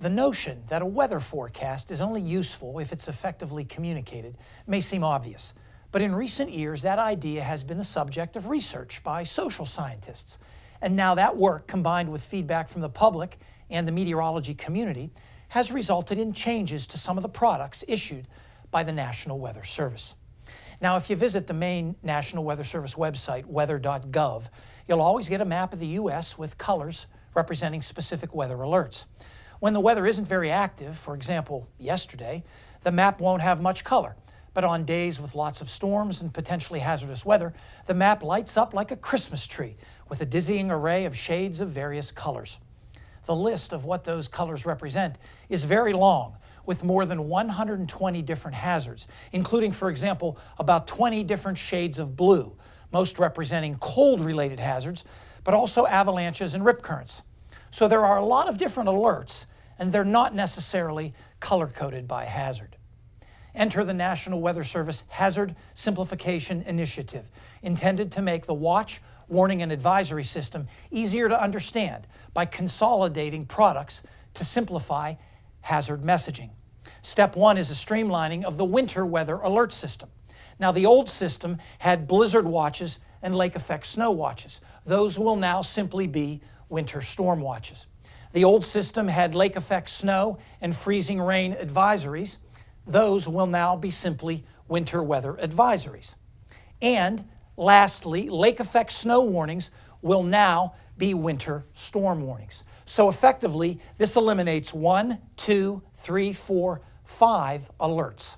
The notion that a weather forecast is only useful if it's effectively communicated may seem obvious, but in recent years that idea has been the subject of research by social scientists and now that work, combined with feedback from the public and the meteorology community, has resulted in changes to some of the products issued by the National Weather Service. Now, if you visit the main National Weather Service website, weather.gov, you'll always get a map of the U.S. with colors representing specific weather alerts. When the weather isn't very active, for example, yesterday, the map won't have much color. But on days with lots of storms and potentially hazardous weather, the map lights up like a Christmas tree with a dizzying array of shades of various colors. The list of what those colors represent is very long, with more than 120 different hazards, including, for example, about 20 different shades of blue, most representing cold related hazards, but also avalanches and rip currents. So there are a lot of different alerts, and they're not necessarily color coded by hazard enter the National Weather Service Hazard Simplification Initiative, intended to make the watch, warning, and advisory system easier to understand by consolidating products to simplify hazard messaging. Step one is a streamlining of the winter weather alert system. Now, the old system had blizzard watches and lake effect snow watches. Those will now simply be winter storm watches. The old system had lake effect snow and freezing rain advisories those will now be simply winter weather advisories. And lastly, lake effect snow warnings will now be winter storm warnings. So effectively, this eliminates one, two, three, four, five alerts.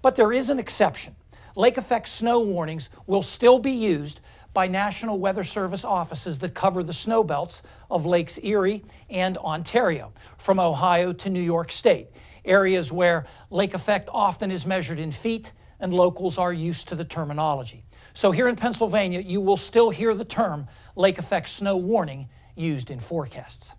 But there is an exception lake effect snow warnings will still be used by National Weather Service offices that cover the snow belts of Lakes Erie and Ontario, from Ohio to New York State, areas where lake effect often is measured in feet and locals are used to the terminology. So here in Pennsylvania, you will still hear the term lake effect snow warning used in forecasts.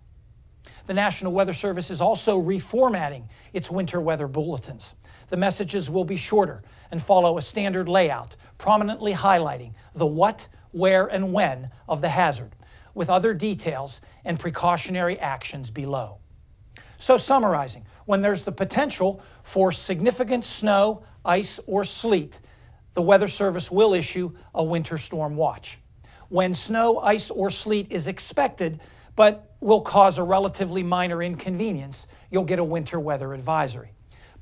The National Weather Service is also reformatting its winter weather bulletins. The messages will be shorter and follow a standard layout, prominently highlighting the what, where, and when of the hazard, with other details and precautionary actions below. So, summarizing, when there's the potential for significant snow, ice, or sleet, the Weather Service will issue a winter storm watch when snow, ice, or sleet is expected, but will cause a relatively minor inconvenience, you'll get a winter weather advisory.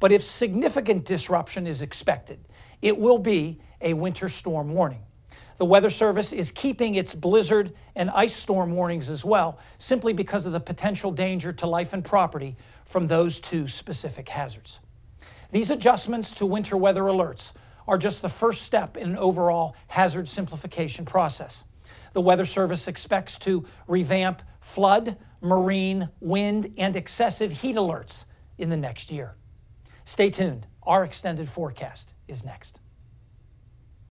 But if significant disruption is expected, it will be a winter storm warning. The Weather Service is keeping its blizzard and ice storm warnings as well, simply because of the potential danger to life and property from those two specific hazards. These adjustments to winter weather alerts are just the first step in an overall hazard simplification process. The Weather Service expects to revamp flood, marine, wind, and excessive heat alerts in the next year. Stay tuned. Our extended forecast is next.